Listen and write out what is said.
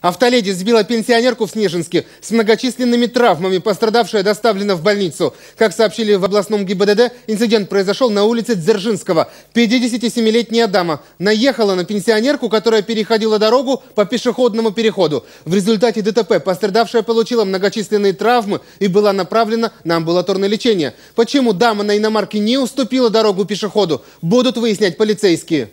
Автоледи сбила пенсионерку в Снежинске с многочисленными травмами. Пострадавшая доставлена в больницу. Как сообщили в областном ГИБДД, инцидент произошел на улице Дзержинского. 57-летняя дама наехала на пенсионерку, которая переходила дорогу по пешеходному переходу. В результате ДТП пострадавшая получила многочисленные травмы и была направлена на амбулаторное лечение. Почему дама на иномарке не уступила дорогу пешеходу, будут выяснять полицейские.